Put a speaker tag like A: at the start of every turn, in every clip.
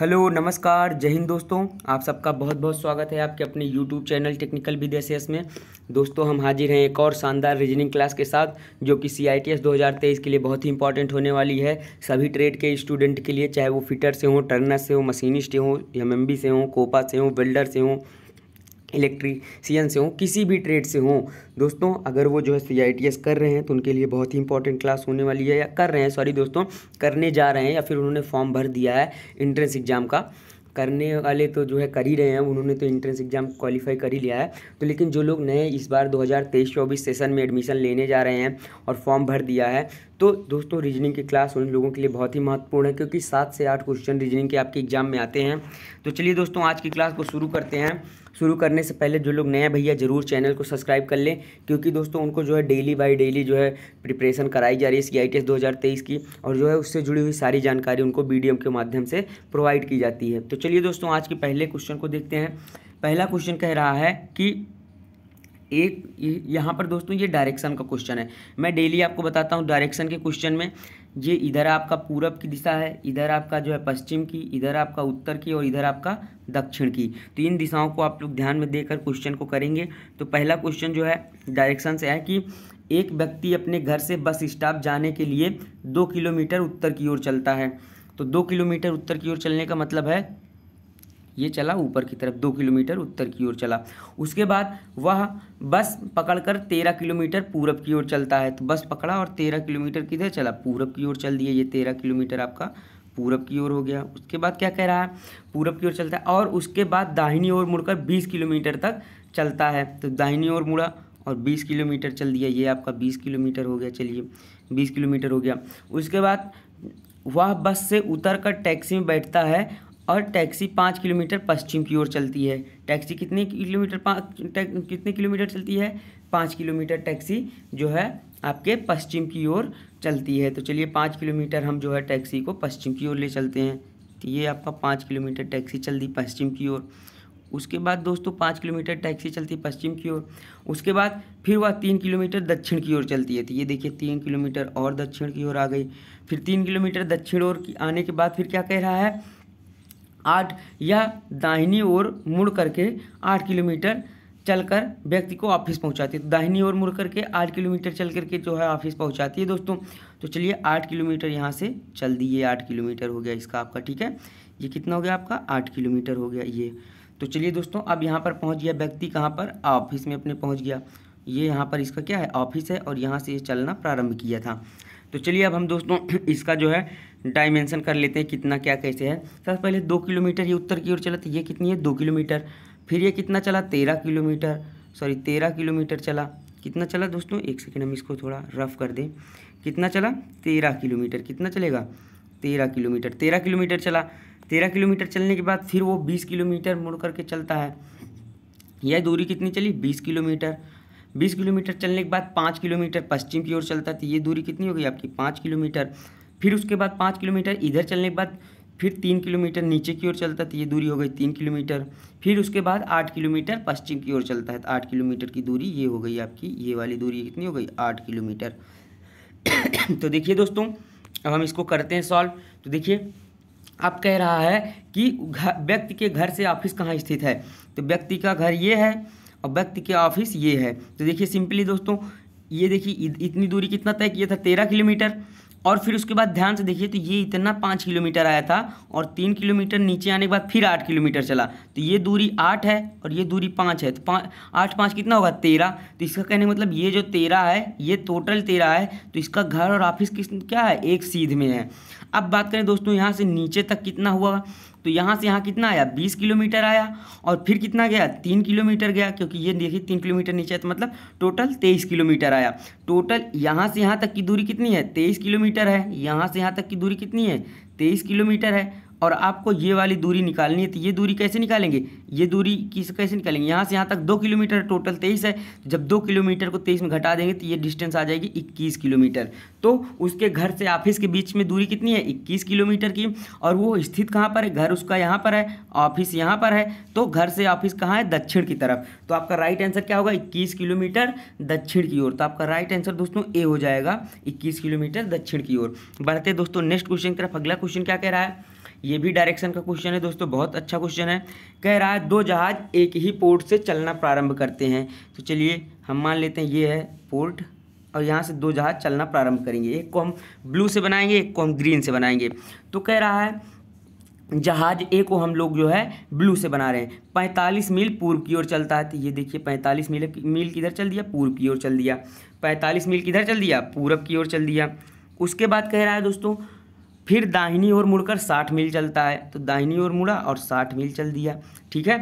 A: hello नमस्कार जय हिंद दोस्तों आप सबका बहुत बहुत स्वागत है आपके अपने यूट्यूब चैनल टेक्निकल विदेश में दोस्तों हम हाजिर हैं एक और शानदार रीजनिंग क्लास के साथ जो कि सी आई टी एस दो हज़ार तेईस के लिए बहुत ही इंपॉर्टेंट होने वाली है सभी ट्रेड के स्टूडेंट के लिए चाहे वो फिटर से हों टर्नर से हों मशीनिस्ट हों एम एम बी से हों कोपा से हों वेल्डर से हों इलेक्ट्रीसियन से हों किसी भी ट्रेड से हों दोस्तों अगर वो जो है सी आई टी एस कर रहे हैं तो उनके लिए बहुत ही इंपॉर्टेंट क्लास होने वाली है या कर रहे हैं सॉरी दोस्तों करने जा रहे हैं या फिर उन्होंने फॉर्म भर दिया है इंट्रेंस एग्ज़ाम का करने वाले तो जो है कर ही रहे हैं उन्होंने तो इंट्रेंस एग्ज़ाम क्वालिफाई कर ही लिया है तो लेकिन जो लोग नए इस बार 2023 चौबीस सेशन में एडमिशन लेने जा रहे हैं और फॉर्म भर दिया है तो दोस्तों रीजनिंग की क्लास उन लोगों के लिए बहुत ही महत्वपूर्ण है क्योंकि सात से आठ क्वेश्चन रीजनिंग के आपके एग्ज़ाम में आते हैं तो चलिए दोस्तों आज की क्लास को शुरू करते हैं शुरू करने से पहले जो लोग नया भैया ज़रूर चैनल को सब्सक्राइब कर लें क्योंकि दोस्तों उनको जो है डेली बाई डेली जो है प्रिपरेशन कराई जा रही है इसकी आई टी की और जो है उससे जुड़ी हुई सारी जानकारी उनको बी के माध्यम से प्रोवाइड की जाती है तो चलिए दोस्तों आज के पहले क्वेश्चन को देखते हैं पहला क्वेश्चन कह रहा है कि एक यहाँ पर दोस्तों ये डायरेक्शन का क्वेश्चन है मैं डेली आपको बताता हूँ डायरेक्शन के क्वेश्चन में ये इधर आपका पूरब की दिशा है इधर आपका जो है पश्चिम की इधर आपका उत्तर की और इधर आपका दक्षिण की तो इन दिशाओं को आप लोग ध्यान में देकर क्वेश्चन को करेंगे तो पहला क्वेश्चन जो है डायरेक्शन से है कि एक व्यक्ति अपने घर से बस स्टॉप जाने के लिए दो किलोमीटर उत्तर की ओर चलता है तो दो किलोमीटर उत्तर की ओर चलने का मतलब है ये चला ऊपर की तरफ दो किलोमीटर उत्तर की ओर चला उसके बाद वह बस पकड़कर तेरह किलोमीटर पूरब की ओर चलता है तो बस पकड़ा और तेरह किलोमीटर किधर चला पूरब की ओर चल दिया ये तेरह किलोमीटर आपका पूरब की ओर हो गया उसके बाद क्या कह रहा है पूरब की ओर चलता है और उसके बाद दाहिनी ओर मुड़कर बीस किलोमीटर तक चलता है तो दाहिनी ओर मुड़ा और 20 किलोमीटर चल दिया ये आपका 20 किलोमीटर हो गया चलिए 20 किलोमीटर हो गया उसके बाद वह बस से उतर कर टैक्सी में बैठता है और टैक्सी पाँच किलोमीटर पश्चिम की ओर चलती है टैक्सी कितने किलोमीटर पाँच कितने किलोमीटर चलती है पाँच किलोमीटर टैक्सी जो है आपके पश्चिम की ओर चलती है तो चलिए पाँच किलोमीटर हम जो है टैक्सी को पश्चिम की ओर ले चलते हैं तो ये आपका पाँच किलोमीटर टैक्सी चल दी पश्चिम की ओर उसके बाद दोस्तों पाँच किलोमीटर टैक्सी चलती है पश्चिम की ओर उसके बाद फिर वह तीन किलोमीटर दक्षिण की ओर चलती है तो ये देखिए तीन किलोमीटर और दक्षिण की ओर आ गई फिर तीन किलोमीटर दक्षिण ओर आने के बाद फिर क्या कह रहा है आठ या दाहिनी ओर मुड़ करके आठ किलोमीटर चलकर व्यक्ति को ऑफिस पहुंचाती है तो दाहिनी ओर मुड़ करके आठ किलोमीटर चल करके जो है ऑफिस पहुंचाती है दोस्तों तो चलिए आठ किलोमीटर यहाँ से चल दिए आठ किलोमीटर हो गया इसका आपका ठीक है ये कितना हो गया आपका आठ किलोमीटर हो गया ये तो चलिए दोस्तों अब यहाँ पर पहुँच गया व्यक्ति कहाँ पर ऑफिस में अपने पहुँच गया ये यहाँ पर इसका क्या है ऑफिस है और यहाँ से ये चलना प्रारंभ किया था तो चलिए अब हम दोस्तों इसका जो है डायमेंशन कर लेते हैं कितना क्या कैसे है सबसे पहले दो किलोमीटर ये उत्तर की ओर चला तो ये कितनी है दो किलोमीटर फिर ये कितना चला तेरह किलोमीटर सॉरी तेरह किलोमीटर चला कितना चला दोस्तों एक सेकेंड हम इसको थोड़ा रफ कर दें कितना चला तेरह किलोमीटर कितना चलेगा तेरह किलोमीटर तेरह किलोमीटर चला तेरह किलोमीटर चलने के बाद फिर वो बीस किलोमीटर मुड़ करके चलता है यह दूरी कितनी चली बीस किलोमीटर बीस किलोमीटर चलने के बाद पाँच किलोमीटर पश्चिम की ओर चलता है तो ये दूरी कितनी हो गई आपकी पाँच किलोमीटर फिर उसके बाद पाँच किलोमीटर इधर चलने के बाद फिर तीन किलोमीटर नीचे की ओर चलता था ये दूरी हो गई तीन किलोमीटर फिर उसके बाद आठ किलोमीटर पश्चिम की ओर चलता है तो आठ किलोमीटर की दूरी ये हो गई आपकी ये वाली दूरी कितनी हो गई आठ किलोमीटर तो देखिए दोस्तों अब हम इसको करते हैं सॉल्व तो देखिए आप कह रहा है कि व्यक्ति के घर से ऑफिस कहाँ स्थित है तो व्यक्ति का घर ये है और व्यक्ति के ऑफिस ये है तो देखिए सिंपली दोस्तों ये देखिए इतनी दूरी कितना तय किया था तेरह किलोमीटर और फिर उसके बाद ध्यान से देखिए तो ये इतना पाँच किलोमीटर आया था और तीन किलोमीटर नीचे आने के बाद फिर आठ किलोमीटर चला तो ये दूरी आठ है और ये दूरी पाँच है तो पाँच आठ पाँच कितना होगा तेरह तो इसका कहने मतलब ये जो तेरह है ये टोटल तेरह है तो इसका घर और ऑफिस किस क्या है एक सीध में है अब बात करें दोस्तों यहाँ से नीचे तक कितना हुआ तो यहाँ से यहाँ कितना आया बीस किलोमीटर आया और फिर कितना गया तीन किलोमीटर गया क्योंकि ये देखिए तीन किलोमीटर नीचे है तो मतलब टोटल तेईस किलोमीटर आया टोटल यहाँ से यहाँ तक की दूरी कितनी है तेईस किलोमीटर है यहाँ से यहाँ तक की दूरी कितनी है तेईस किलोमीटर है और आपको ये वाली दूरी निकालनी है तो ये दूरी कैसे निकालेंगे ये दूरी किस कैसे निकालेंगे यहाँ से यहाँ तक दो किलोमीटर टोटल तेईस है जब दो किलोमीटर को तेईस में घटा देंगे तो ये डिस्टेंस आ जाएगी इक्कीस किलोमीटर तो उसके घर से ऑफिस के बीच में दूरी कितनी है इक्कीस किलोमीटर की और वो स्थित कहाँ पर है घर उसका यहाँ पर है ऑफिस यहाँ पर है तो घर से ऑफिस कहाँ है दक्षिण की तरफ तो आपका राइट आंसर क्या होगा इक्कीस किलोमीटर दक्षिण की ओर तो आपका राइट आंसर दोस्तों ए हो जाएगा इक्कीस किलोमीटर दक्षिण की ओर बढ़ते दोस्तों नेक्स्ट क्वेश्चन की तरफ अगला क्वेश्चन क्या कह रहा है ये भी डायरेक्शन का क्वेश्चन है दोस्तों बहुत अच्छा क्वेश्चन है कह रहा है बाद दो जहाज एक ही पोर्ट से चलना प्रारंभ करते हैं तो चलिए हम मान लेते हैं ये है पोर्ट और यहाँ से दो जहाज चलना प्रारंभ करेंगे एक को हम ब्लू से बनाएंगे एक को हम ग्रीन से बनाएंगे तो कह रहा है जहाज ए को हम लोग जो है ब्लू से बना रहे हैं पैंतालीस मील पूर्व की ओर चलता है तो ये देखिए पैंतालीस मील मील किधर चल दिया पूर्व की ओर चल दिया पैंतालीस मील किधर चल दिया पूरब की ओर चल दिया उसके बाद कह रहा है दोस्तों फिर दाहिनी ओर मुड़कर साठ मील चलता है तो दाहिनी ओर मुड़ा और साठ मील चल दिया ठीक है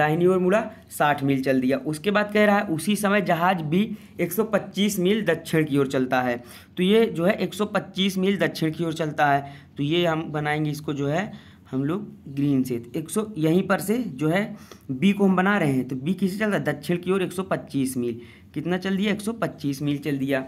A: दाहिनी ओर मुड़ा साठ मील चल दिया उसके बाद कह रहा है उसी समय जहाज भी 125 मील दक्षिण की ओर चलता है तो ये जो है 125 मील दक्षिण की ओर चलता है तो ये हम बनाएंगे इसको जो है हम लोग ग्रीन से एक सौ यहीं पर से जो है बी को हम बना रहे हैं तो बी किसे चल रहा है दक्षिण की ओर एक मील कितना चल दिया एक मील चल दिया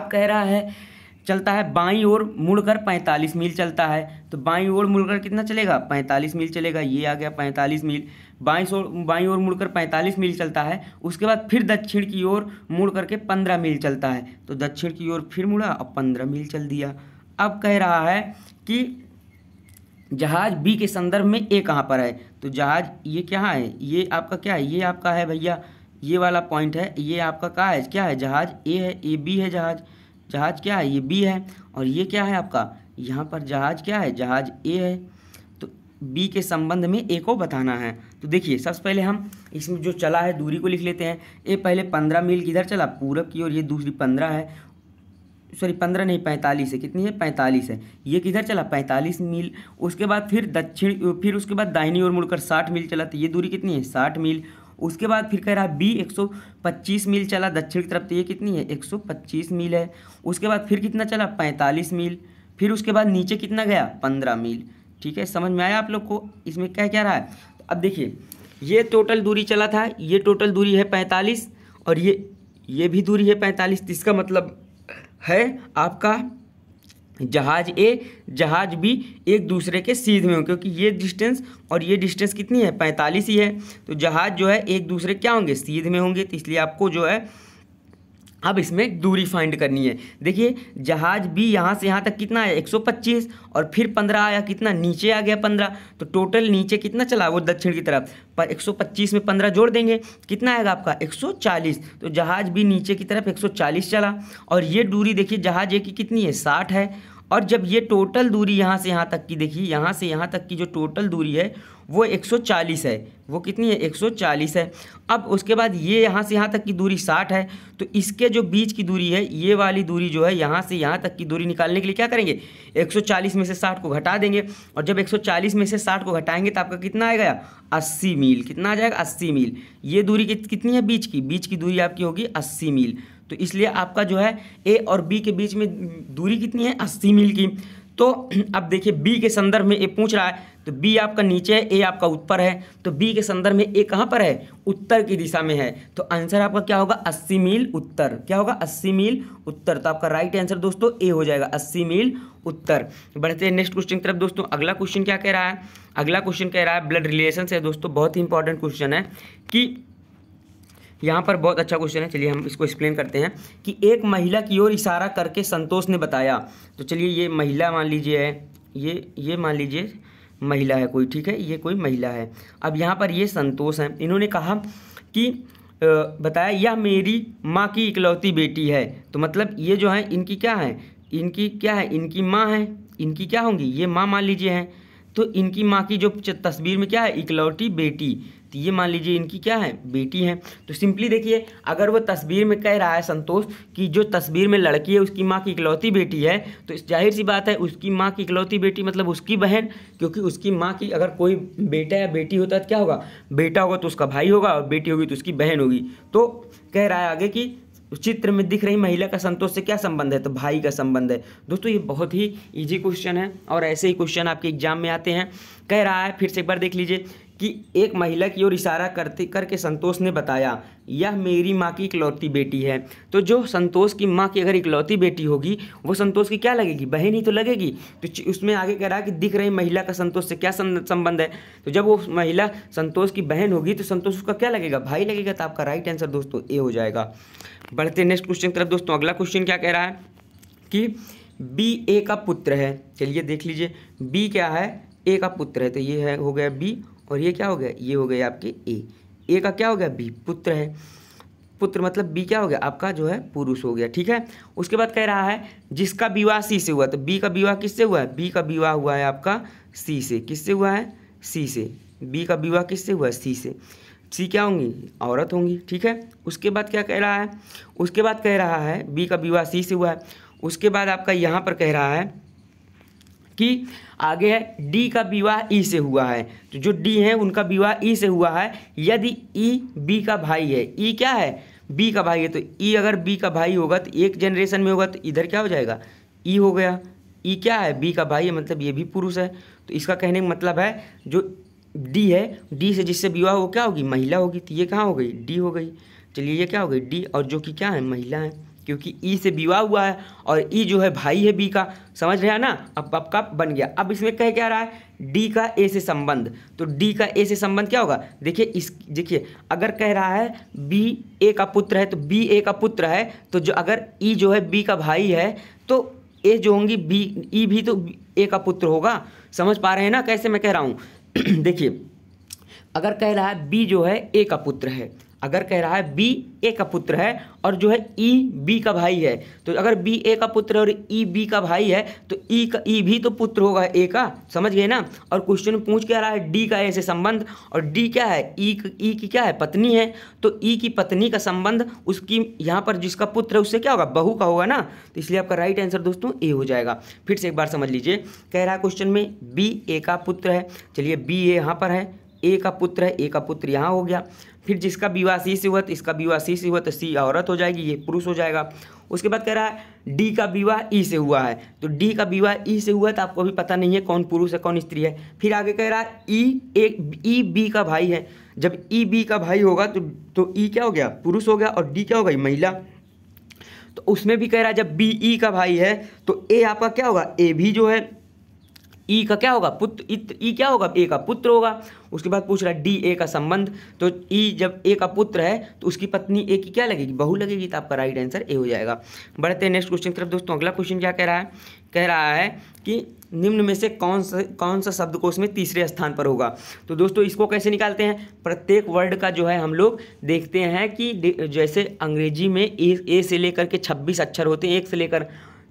A: अब कह रहा है चलता है बाई ओर मुड़कर 45 मील चलता है तो बाई ओर मुड़कर कितना चलेगा 45 मील चलेगा ये आ गया 45 मील बाई ओर बाई ओर मुड़कर 45 मील चलता है उसके बाद फिर दक्षिण की ओर मुड़ करके 15 मील चलता है तो दक्षिण की ओर फिर मुड़ा और 15 मील चल दिया अब कह रहा है कि जहाज बी के संदर्भ में ए कहाँ पर है तो जहाज ये क्या है ये आपका क्या है ये आपका है भैया ये वाला पॉइंट है ये आपका कहा है क्या है जहाज ए है ए बी है जहाज जहाज़ क्या है ये बी है और ये क्या है आपका यहाँ पर जहाज़ क्या है जहाज़ ए है तो बी के संबंध में ए को बताना है तो देखिए सबसे पहले हम इसमें जो चला है दूरी को लिख लेते हैं ए पहले पंद्रह मील किधर चला पूरब की और ये दूसरी पंद्रह है सॉरी पंद्रह नहीं पैंतालीस है कितनी है पैंतालीस है ये किधर चला पैंतालीस मील उसके बाद फिर दक्षिण फिर उसके बाद दाहिनी ओर मुड़कर साठ मील चला तो ये दूरी कितनी है साठ मील उसके बाद फिर कह रहा है बी 125 मील चला दक्षिण की तरफ तो ये कितनी है 125 मील है उसके बाद फिर कितना चला 45 मील फिर उसके बाद नीचे कितना गया 15 मील ठीक है समझ में आया आप लोग को इसमें क्या क्या रहा है अब देखिए ये टोटल दूरी चला था ये टोटल दूरी है पैंतालीस और ये ये भी दूरी है पैंतालीस तो इसका मतलब है आपका जहाज ए जहाज बी एक दूसरे के सीध में हो क्योंकि ये डिस्टेंस और ये डिस्टेंस कितनी है पैंतालीस ही है तो जहाज जो है एक दूसरे क्या होंगे सीध में होंगे तो इसलिए आपको जो है अब इसमें दूरी फाइंड करनी है देखिए जहाज भी यहाँ से यहाँ तक कितना है 125 और फिर 15 आया कितना नीचे आ गया 15 तो टोटल नीचे कितना चला वो दक्षिण की तरफ पर 125 में 15 जोड़ देंगे कितना आएगा आपका 140 तो जहाज भी नीचे की तरफ 140 चला और ये दूरी देखिए जहाज एक की कितनी है साठ है और जब ये टोटल दूरी यहाँ से यहाँ तक की देखिए यहाँ से यहाँ तक की जो टोटल दूरी है वो 140 है वो कितनी है 140 है अब उसके बाद ये यहाँ से यहाँ तक की दूरी 60 है तो इसके जो बीच की दूरी है ये वाली दूरी जो है यहाँ से यहाँ तक की दूरी निकालने के लिए क्या करेंगे 140 में से 60 को घटा देंगे और जब 140 में से 60 को घटाएंगे तो आपका कितना आएगा अस्सी मील कितना आ जाएगा अस्सी मील ये दूरी कितनी है बीच की बीच की दूरी आपकी होगी अस्सी मील तो इसलिए आपका जो है ए और बी के बीच में दूरी कितनी है अस्सी मील की तो अब देखिए बी के संदर्भ में ए पूछ रहा है तो बी आपका नीचे है ए आपका ऊपर है तो बी के संदर्भ में ए कहाँ पर है उत्तर की दिशा में है तो आंसर आपका क्या होगा अस्सी मील उत्तर क्या होगा अस्सी मील उत्तर तो आपका राइट आंसर दोस्तों ए हो जाएगा अस्सी मील उत्तर बढ़ते हैं नेक्स्ट क्वेश्चन की तरफ दोस्तों अगला क्वेश्चन क्या कह रहा है अगला क्वेश्चन कह रहा है ब्लड रिलेशन से दोस्तों बहुत ही इंपॉर्टेंट क्वेश्चन है कि यहाँ पर बहुत अच्छा क्वेश्चन है चलिए हम इसको एक्सप्लेन करते हैं कि एक महिला की ओर इशारा करके संतोष ने बताया तो चलिए ये महिला मान लीजिए है ये ये मान लीजिए महिला है कोई ठीक है ये कोई महिला है अब यहाँ पर ये संतोष हैं इन्होंने कहा कि बताया यह मेरी माँ की इकलौती बेटी है तो मतलब ये जो है इनकी क्या है इनकी क्या है इनकी माँ है इनकी क्या होंगी ये माँ मान लीजिए हैं तो इनकी माँ की जो तस्वीर में क्या है इकलौटी बेटी तो ये मान लीजिए इनकी क्या है बेटी है तो सिंपली देखिए अगर वो तस्वीर में कह रहा है संतोष कि जो तस्वीर में लड़की है उसकी माँ की इकलौती बेटी है तो जाहिर सी बात है उसकी माँ की इकलौती बेटी मतलब उसकी बहन क्योंकि उसकी माँ की अगर कोई बेटा या बेटी होता है तो क्या होगा बेटा होगा तो उसका भाई होगा और बेटी होगी तो उसकी बहन होगी तो कह रहा है आगे कि चित्र में दिख रही महिला का संतोष से क्या संबंध है तो भाई का संबंध है दोस्तों ये बहुत ही इजी क्वेश्चन है और ऐसे ही क्वेश्चन आपके एग्जाम में आते हैं कह रहा है फिर से एक बार देख लीजिए कि एक महिला की ओर इशारा करते करके संतोष ने बताया यह मेरी माँ की इकलौती बेटी है तो जो संतोष की माँ की अगर इकलौती बेटी होगी वो संतोष की क्या लगेगी बहन ही तो लगेगी तो उसमें आगे कह रहा कि दिख रही महिला का संतोष से क्या संबंध है तो जब वो महिला संतोष की बहन होगी तो संतोष उसका क्या लगेगा भाई लगेगा तो आपका राइट आंसर दोस्तों ए हो जाएगा बढ़ते नेक्स्ट क्वेश्चन की तरफ दोस्तों अगला क्वेश्चन क्या कह रहा है कि बी ए का पुत्र है चलिए देख लीजिए बी क्या है ए का पुत्र है तो ये है हो गया बी और ये क्या हो गया ये हो गई आपकी ए ए का क्या हो गया बी पुत्र है पुत्र मतलब बी क्या हो गया आपका जो है पुरुष हो गया ठीक है उसके बाद कह रहा है जिसका विवाह सी से हुआ तो बी का विवाह किससे हुआ है बी का विवाह हुआ है आपका सी से किससे हुआ है सी से बी का विवाह किससे हुआ है सी से सी क्या होंगी औरत होंगी ठीक है उसके बाद क्या कह रहा है उसके बाद कह रहा है बी का विवाह सी से हुआ है उसके बाद आपका यहाँ पर कह रहा है कि आगे है डी का विवाह ई e से हुआ है तो जो डी है उनका विवाह ई e से हुआ है यदि ई e बी का भाई है ई क्या है बी का भाई है तो ई अगर बी का भाई होगा तो एक जनरेशन में होगा तो इधर क्या हो जाएगा ई हो गया ई क्या है बी का भाई है मतलब ये भी पुरुष है तो इसका कहने का मतलब है जो डी है डी से जिससे विवाह हो क्या होगी महिला होगी तो ये कहाँ हो गई डी हो गई चलिए ये क्या हो गई डी और जो कि क्या है महिला है क्योंकि ई से विवाह हुआ है और ई जो है भाई है बी का समझ रहे हैं ना अब आपका बन गया अब इसमें कह क्या रहा है डी का ए से संबंध तो डी का ए से संबंध क्या होगा देखिए इस देखिए अगर कह रहा है बी ए का पुत्र है तो बी ए का पुत्र है तो जो अगर ई जो है बी का भाई है तो ए जो होंगी बी ई भी तो ए का पुत्र होगा समझ पा रहे हैं ना कैसे मैं कह रहा हूँ देखिए अगर कह रहा है बी जो है ए का पुत्र है अगर कह रहा है बी ए का पुत्र है और जो है ई बी का भाई है तो अगर बी ए का पुत्र और ई बी का भाई है तो ई का ई भी तो पुत्र होगा ए का समझ गए ना और क्वेश्चन पूछ के आ रहा है डी का ऐसे संबंध और डी क्या है ई ई की क्या है पत्नी है तो ई की पत्नी का संबंध उसकी यहाँ पर जिसका पुत्र है उससे क्या होगा बहू का होगा ना तो इसलिए आपका राइट आंसर दोस्तों ए हो जाएगा फिर से एक बार समझ लीजिए कह रहा है क्वेश्चन में बी ए का पुत्र है चलिए बी ए यहाँ पर है ए का पुत्र है ए का पुत्र यहाँ हो गया फिर जिसका विवाह सी से हुआ तो इसका विवाह सी से हुआ तो सी औरत हो जाएगी ये पुरुष हो जाएगा उसके बाद कह रहा है डी का विवाह ई से हुआ है तो डी का विवाह ई से हुआ है तो आपको अभी पता नहीं है कौन पुरुष है कौन स्त्री है फिर आगे कह रहा है ई एक ई बी का भाई है जब ई बी का भाई होगा तो तो ई क्या हो गया पुरुष हो गया और डी क्या हो गई महिला तो उसमें भी कह रहा है जब बी ई का भाई है तो ए आपका क्या होगा ए भी जो है ई e का क्या होगा पुत्र ई e क्या होगा ए का पुत्र होगा उसके बाद पूछ रहा है डी ए का संबंध तो ई e जब ए का पुत्र है तो उसकी पत्नी ए की क्या लगेगी बहू लगेगी तो आपका राइट आंसर ए हो जाएगा बढ़ते हैं नेक्स्ट क्वेश्चन की तरफ दोस्तों अगला क्वेश्चन क्या कह रहा है कह रहा है कि निम्न में से कौन सा कौन सा शब्दकोश में तीसरे स्थान पर होगा तो दोस्तों इसको कैसे निकालते हैं प्रत्येक वर्ड का जो है हम लोग देखते हैं कि जैसे अंग्रेजी में ए ए से लेकर के 26 अक्षर होते हैं एक से लेकर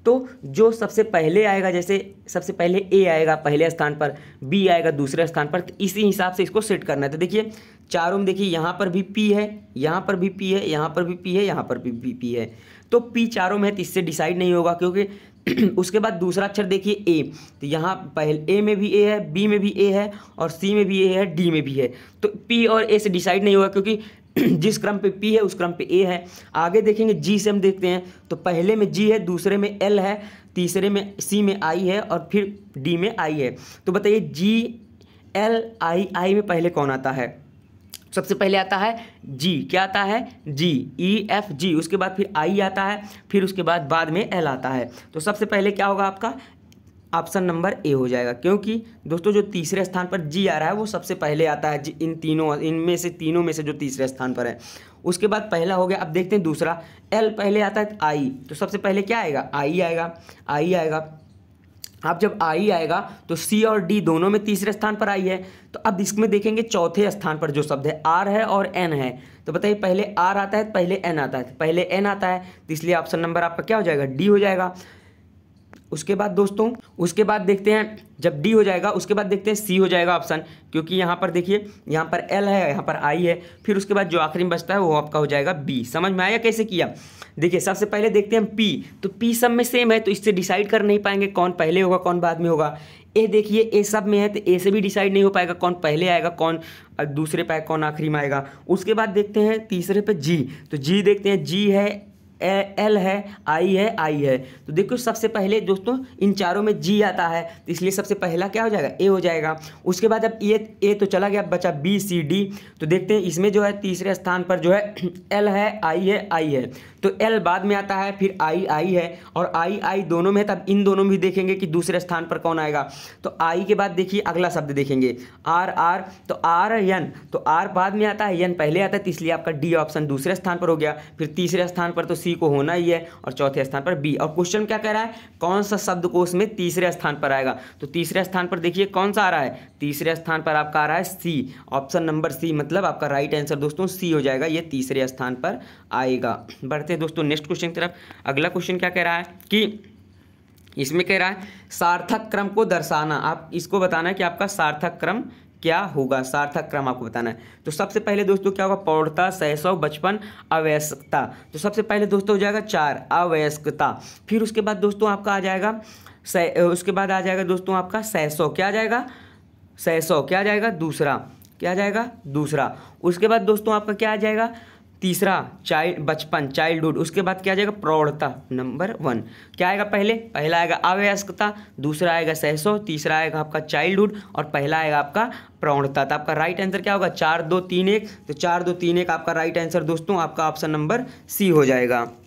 A: तो जो सबसे पहले आएगा जैसे सबसे पहले ए आएगा पहले स्थान पर बी आएगा दूसरे स्थान पर तो इसी हिसाब से इसको सेट करना है तो देखिए चारों में देखिए यहाँ पर भी पी है यहाँ पर भी पी है यहाँ पर भी पी है यहाँ पर भी पी पी है तो पी चारों में है तो इससे डिसाइड नहीं होगा क्योंकि उसके बाद दूसरा अक्षर देखिए ए तो यहाँ पहले ए में भी ए है बी में भी ए है और सी में भी ए है डी में भी है तो पी और ए से डिसाइड नहीं होगा क्योंकि जिस क्रम पे पी है उस क्रम पे ए है आगे देखेंगे जी से हम देखते हैं तो पहले में जी है दूसरे में एल है तीसरे में सी में आई है और फिर डी में आई है तो बताइए जी एल आई आई में पहले कौन आता है सबसे पहले आता है जी क्या आता है जी ई एफ जी उसके बाद फिर आई आता है फिर उसके बाद बाद में एल आता है तो सबसे पहले क्या होगा आपका ऑप्शन नंबर ए हो जाएगा क्योंकि दोस्तों जो तीसरे स्थान पर जी आ रहा है वो सबसे पहले आता है इन तीनों इनमें से तीनों में से जो तीसरे स्थान पर है उसके बाद पहला हो गया अब देखते हैं दूसरा एल पहले आता है आई तो सबसे पहले क्या आएगा आई आएगा आई आएगा अब जब आई आएगा तो सी और डी दोनों में तीसरे स्थान पर आई है तो अब इसमें देखेंगे चौथे स्थान पर जो शब्द है आर है और एन है तो बताइए पहले आर आता है पहले एन आता है पहले एन आता है तो इसलिए ऑप्शन नंबर आपका क्या हो जाएगा डी हो जाएगा उसके बाद दोस्तों उसके बाद देखते हैं जब डी हो जाएगा उसके बाद देखते हैं सी हो जाएगा ऑप्शन क्योंकि यहाँ पर देखिए यहाँ पर एल है यहाँ पर आई है फिर उसके बाद जो आखिरी में बचता है वो आपका हो जाएगा बी समझ में आया कैसे किया देखिए सबसे पहले देखते हैं पी तो पी सब में सेम है तो इससे डिसाइड कर नहीं पाएंगे कौन पहले होगा कौन बाद में होगा ए देखिए ए सब में है तो ए से भी डिसाइड नहीं हो पाएगा कौन पहले आएगा कौन दूसरे पे कौन आखिरी में आएगा उसके बाद देखते हैं तीसरे पे जी तो जी देखते हैं जी है एल है आई है आई है तो देखो सबसे पहले दोस्तों इन चारों में जी आता है तो इसलिए सबसे पहला क्या हो जाएगा ए हो जाएगा उसके बाद अब ए ए तो चला गया बचा बी सी डी तो देखते हैं इसमें जो है तीसरे स्थान पर जो है एल है आई है आई है तो एल बाद में आता है फिर आई आई है और आई आई दोनों में है तब इन दोनों में भी देखेंगे कि दूसरे स्थान पर कौन आएगा तो आई के बाद देखिए अगला शब्द देखेंगे आर आर तो आर एन तो आर बाद में आता है यन पहले आता है तो इसलिए आपका डी ऑप्शन दूसरे स्थान पर हो गया फिर तीसरे स्थान पर तो सी सी को होना ही है और चौथे स्थान पर बी और क्वेश्चन क्या कह रहा है कौन सा शब्द शब्दकोश में तीसरे स्थान पर आएगा तो तीसरे स्थान पर देखिए कौन सा आ रहा है तीसरे स्थान पर आपका आ रहा है सी ऑप्शन नंबर सी मतलब आपका राइट आंसर दोस्तों सी हो जाएगा ये तीसरे स्थान पर आएगा बढ़ते दोस्तों नेक्स्ट क्वेश्चन की तरफ अगला क्वेश्चन क्या कह रहा है कि इसमें कह रहा है सार्थक क्रम को दर्शाना आप इसको बताना है कि आपका सार्थक क्रम क्या होगा सार्थक क्रम आपको बताना है तो सबसे पहले दोस्तों क्या होगा पौड़ता सहसौ बचपन अवयस्कता तो सबसे पहले दोस्तों हो जाएगा चार अवयस्कता फिर उसके बाद दोस्तों आपका आ जाएगा उसके बाद आ जाएगा दोस्तों आपका सहसौ क्या आ जाएगा सहसौ क्या आ जाएगा दूसरा क्या आ जाएगा दूसरा उसके बाद दोस्तों आपका क्या आ जाएगा तीसरा चाइल्ड बचपन चाइल्डहुड उसके बाद क्या आ जाएगा प्रौढ़ता नंबर वन क्या आएगा पहले पहला आएगा अवयस्कता दूसरा आएगा सहसो तीसरा आएगा आपका चाइल्डहुड और पहला आएगा आपका प्रौढ़ता तो आपका राइट आंसर क्या होगा चार दो तीन एक तो चार दो तीन एक आपका राइट आंसर दोस्तों आपका ऑप्शन नंबर सी हो जाएगा